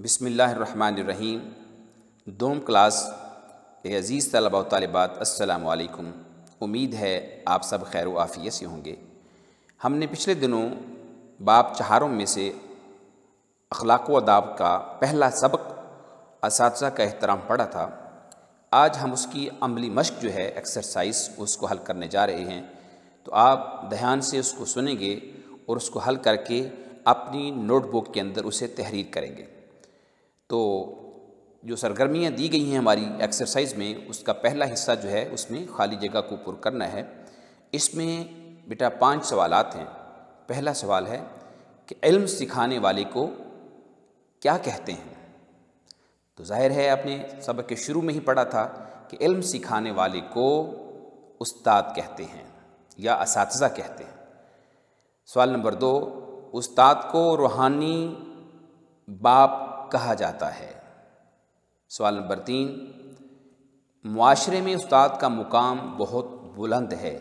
बिसमीम दोम क्लास के अज़ीज़ तलबा तलबात असलकम उम्मीद है आप सब खैर आफ़ियत से होंगे हमने पिछले दिनों बाप चहारों में से अखलाक अदाब का पहला सबक इस का एहतराम पढ़ा था आज हम उसकी अमली मश्क जो है एक्सरसाइज उसको हल करने जा रहे हैं तो आप ध्यान से उसको सुनेंगे और उसको हल करके अपनी नोटबुक के अंदर उसे तहरीर करेंगे तो जो सरगर्मियाँ दी गई हैं हमारी एक्सरसाइज में उसका पहला हिस्सा जो है उसमें खाली जगह को पुर करना है इसमें बेटा पांच सवाल हैं पहला सवाल है कि इल्म सिखाने वाले को क्या कहते हैं तो जाहिर है आपने सबक के शुरू में ही पढ़ा था कि इल्म सिखाने वाले को उस्ताद कहते हैं या इस कहते हैं सवाल नंबर दो उस्ताद को रूहानी बाप कहा जाता है सवाल नंबर तीन माशरे में उस्ताद का मुकाम बहुत बुलंद है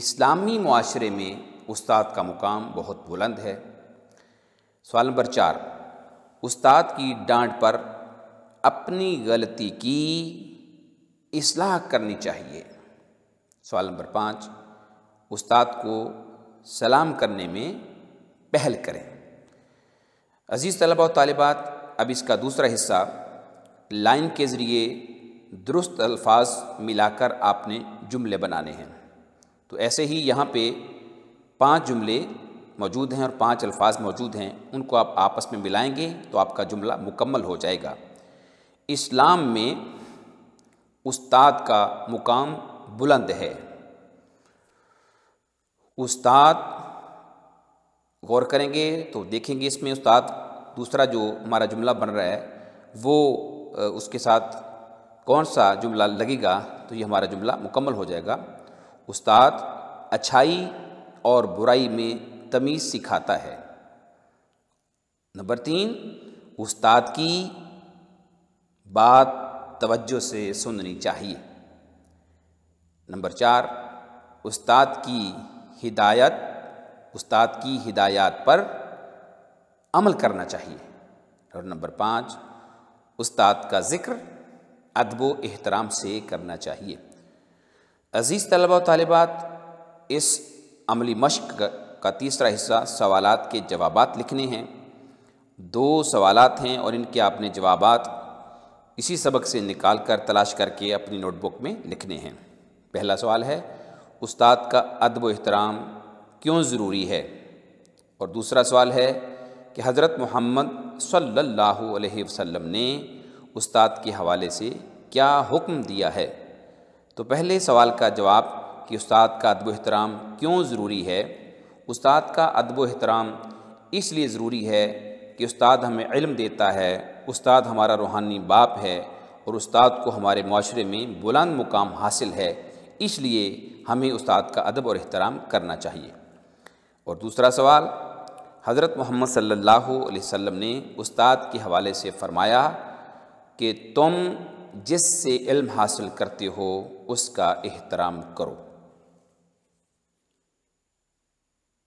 इस्लामी माशरे में उस्ताद का मुकाम बहुत बुलंद है सवाल नंबर चार उस्ताद की डांट पर अपनी गलती की इसलाह करनी चाहिए सवाल नंबर पाँच उस्ताद को सलाम करने में पहल करें अज़ीज़ तलबा और अब इसका दूसरा हिस्सा लाइन के ज़रिए दुरुस्त अल्फाज मिलाकर आपने जुमले बनाने हैं तो ऐसे ही यहाँ पे पांच जुमले मौजूद हैं और पांच अल्फाज मौजूद हैं उनको आप आपस में मिलाएंगे तो आपका जुमला मुकम्मल हो जाएगा इस्लाम में उस्ताद का मुकाम बुलंद है उस्ताद गौर करेंगे तो देखेंगे इसमें उस्ताद दूसरा जो हमारा जुमला बन रहा है वो उसके साथ कौन सा जुमला लगेगा तो ये हमारा जुमला मुकम्मल हो जाएगा उस्ताद अच्छाई और बुराई में तमीज़ सिखाता है नंबर तीन उस्ताद की बात तवज्जो से सुननी चाहिए नंबर चार उस्ताद की हिदायत उस्ताद की हिदायत पर अमल करना चाहिए और नंबर पाँच उस्ताद का ज़िक्र अदब एहतराम से करना चाहिए अज़ीज़ तलबा तलबात इस अमली मश्क का तीसरा हिस्सा सवाल के जवाब लिखने हैं दो सवाल हैं और इनके आपने जवाब इसी सबक से निकाल कर तलाश करके अपनी नोटबुक में लिखने हैं पहला सवाल है उस्ताद का अदब एहतराम क्यों ज़रूरी है और दूसरा सवाल है कि हज़रत मोहम्मद सल्लल्लाहु अलैहि वसल्लम ने उस्ताद के हवाले से क्या हुक्म दिया है तो पहले सवाल का जवाब कि उस्ताद का अदब अहतराम क्यों ज़रूरी है उस्ताद का अदब अहतराम इसलिए ज़रूरी है कि उस्ताद हमें इल्म देता है उस्ताद हमारा रूहानी बाप है और उस्ताद को हमारे माशरे में बुलंद मुकाम हासिल है इसलिए हमें उस्ताद का अदब और अहतराम करना चाहिए और दूसरा सवाल हज़रत मोहम्मद सल्लल्लाहु अलैहि वसल्लम ने उस्ताद के हवाले से फ़रमाया कि तुम जिससे इल्म हासिल करते हो उसका एहतराम करो